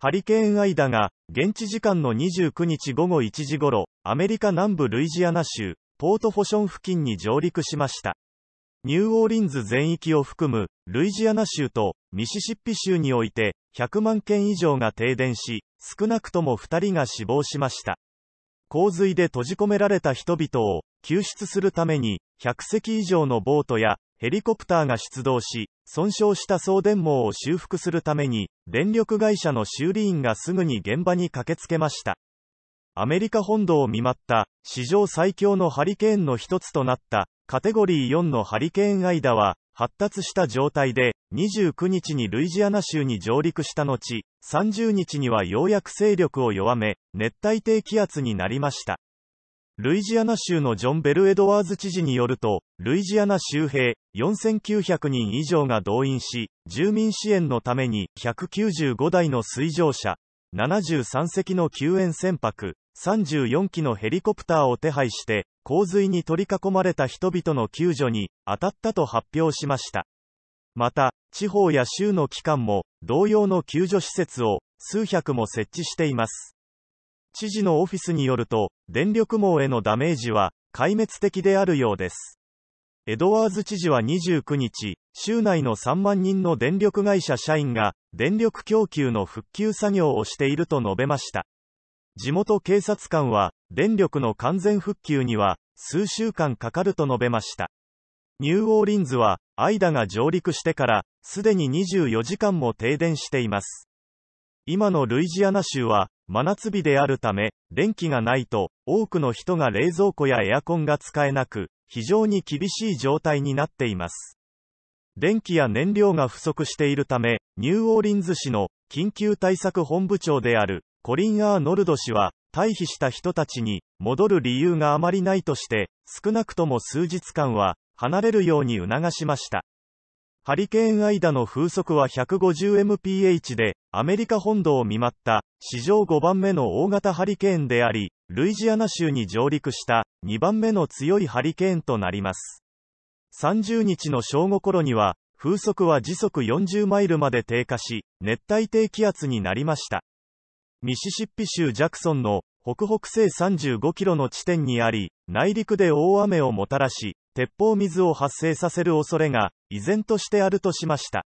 ハリケーン・アイダが、現地時間の29日午後1時ごろ、アメリカ南部ルイジアナ州、ポートフォション付近に上陸しました。ニューオーリンズ全域を含む、ルイジアナ州とミシシッピ州において、100万件以上が停電し、少なくとも2人が死亡しました。洪水で閉じ込められた人々を救出するために、100隻以上のボートやヘリコプターが出動し、損傷した送電網を修復するために、電力会社の修理員がすぐに現場に駆けつけました。アメリカ本土を見舞った、史上最強のハリケーンの一つとなった、カテゴリー4のハリケーン間は、発達した状態で、29日にルイジアナ州に上陸した後、30日にはようやく勢力を弱め、熱帯低気圧になりました。ルイジアナ州のジョン・ベル・エドワーズ知事によると、ルイジアナ州兵4900人以上が動員し、住民支援のために195台の水上車、73隻の救援船舶、34機のヘリコプターを手配して、洪水に取り囲まれた人々の救助に当たったと発表しました。また、地方や州の機関も同様の救助施設を数百も設置しています。知事のオフィスによると、電力網へのダメージは、壊滅的であるようです。エドワーズ知事は29日、州内の3万人の電力会社社員が、電力供給の復旧作業をしていると述べました。地元警察官は、電力の完全復旧には、数週間かかると述べました。ニューオーリンズは、アイダが上陸してから、すでに24時間も停電しています。今のルイジアナ州は、真夏日であるため、電気がないと、多くの人が冷蔵庫やエアコンが使えなく、非常に厳しい状態になっています。電気や燃料が不足しているため、ニューオーリンズ市の緊急対策本部長であるコリン・アーノルド氏は、退避した人たちに戻る理由があまりないとして、少なくとも数日間は離れるように促しました。ハリケーン間の風速は 150mph で、アメリカ本土を見舞った史上5番目の大型ハリケーンであり、ルイジアナ州に上陸した2番目の強いハリケーンとなります。30日の正午頃には、風速は時速40マイルまで低下し、熱帯低気圧になりました。ミシシッピ州ジャクソンの北北西35キロの地点にあり、内陸で大雨をもたらし、鉄砲水を発生させる恐れが依然としてあるとしました。